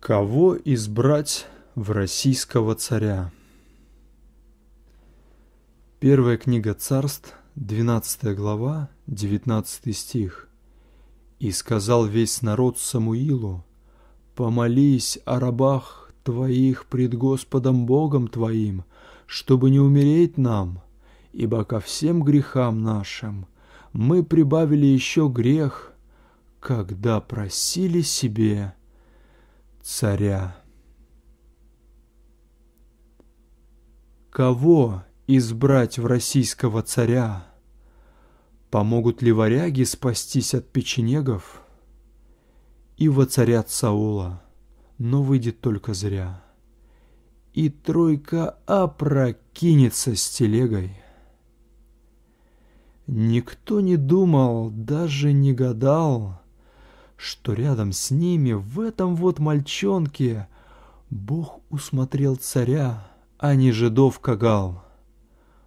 Кого избрать в российского царя? Первая книга царств, 12 глава, 19 стих. «И сказал весь народ Самуилу, «Помолись о рабах твоих пред Господом Богом твоим, чтобы не умереть нам, ибо ко всем грехам нашим мы прибавили еще грех, когда просили себе» царя. Кого избрать в российского царя? Помогут ли варяги спастись от печенегов? И воцарят Саула, но выйдет только зря. И тройка опрокинется а с телегой. Никто не думал, даже не гадал, что рядом с ними, в этом вот мальчонке, Бог усмотрел царя, а не жидов Кагал.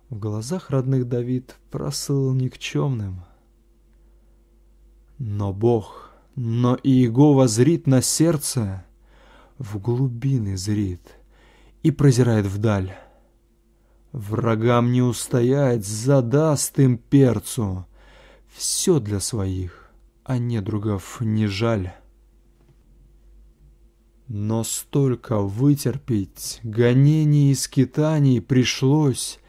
В глазах родных Давид просыл никчемным. Но Бог, но и Иегова зрит на сердце, в глубины зрит и прозирает вдаль. Врагам не устоять, задаст им перцу. Все для своих а недругов не жаль. Но столько вытерпеть гонений и скитаний пришлось,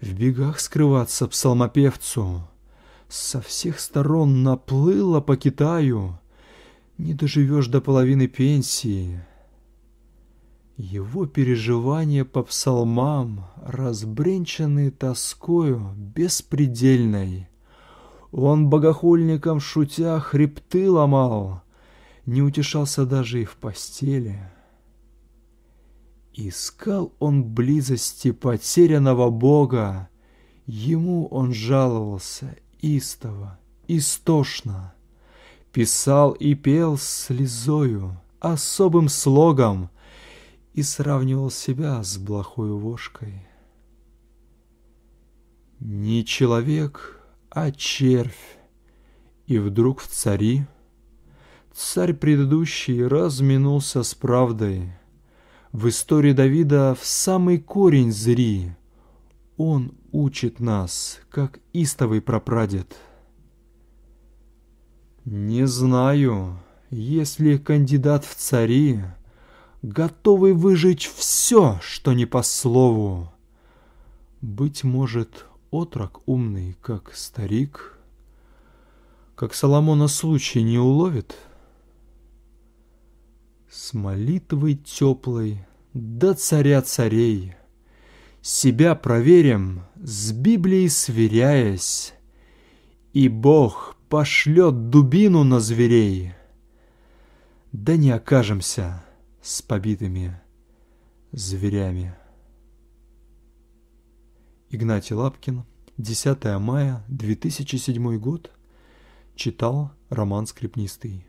в бегах скрываться псалмопевцу. Со всех сторон наплыло по Китаю, не доживешь до половины пенсии. Его переживания по псалмам, разбренченные тоскою беспредельной, он богохульником шутя хребты ломал, не утешался даже и в постели. Искал он близости потерянного Бога, ему он жаловался истово, истошно, писал и пел слезою, особым слогом и сравнивал себя с плохой вошкой. Не человек — а червь. И вдруг в цари царь предыдущий разминулся с правдой. В истории Давида в самый корень зри. Он учит нас, как истовый прапрадед. Не знаю, если кандидат в цари, готовый выжечь все, что не по слову. Быть может, отрок умный, как старик, Как Соломона случай не уловит, С молитвой теплой до царя царей Себя проверим, с Библией сверяясь, И Бог пошлет дубину на зверей, Да не окажемся с побитыми зверями. Игнатий Лапкин, 10 мая 2007 год, читал роман «Скрипнистый».